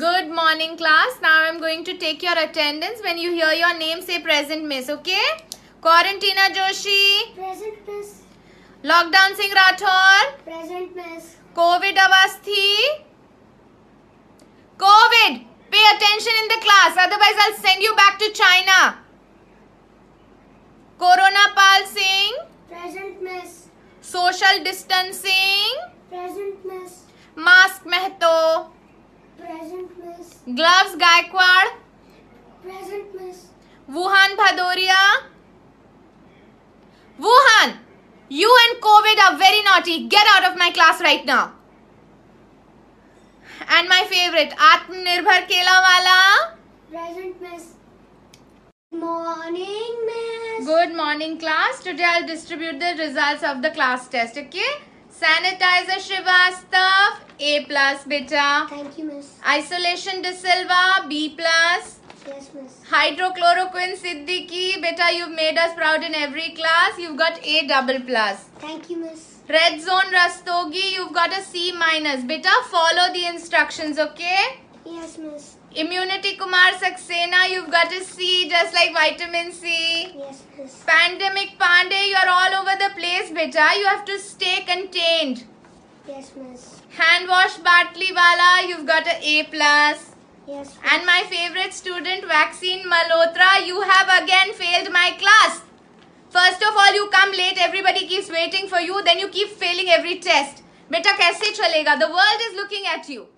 Good morning class. Now I'm going to take your attendance. When you hear your name say present miss. Okay. Quarantina Joshi. Present miss. Lockdown Singh Rathore. Present miss. COVID Avasthi. COVID. Pay attention in the class. Otherwise I'll send you back to China. Corona Pal Singh. Present miss. Social distancing. Present miss. Mask Mehta. Gloves Gaikwad. Present miss. Wuhan Bhadoria. Wuhan, you and COVID are very naughty. Get out of my class right now. And my favorite, Atmanirbhar Kela Wala. Present miss. Morning miss. Good morning class. Today I'll distribute the results of the class test. Okay. Sanitiser Srivastava A plus बेटा you isolation D'Silva B plus hydroxychloroquine Siddiqui बेटा you made us proud in every class you got a double plus thank you miss red zone Rastogi you got a C minus बेटा follow the instructions okay Christmas. Immunity Kumar Saxena, you've got a C just like vitamin C. Yes, miss. Pandemic Pandey, you are all over the place, beta. You have to stay contained. Yes, miss. Hand wash Bartleywala, you've got a A plus. Yes. And my favorite student, Vaccine Malhotra, you have again failed my class. First of all, you come late, everybody keeps waiting for you, then you keep failing every test. Beta, कैसे चलेगा The world is looking at you.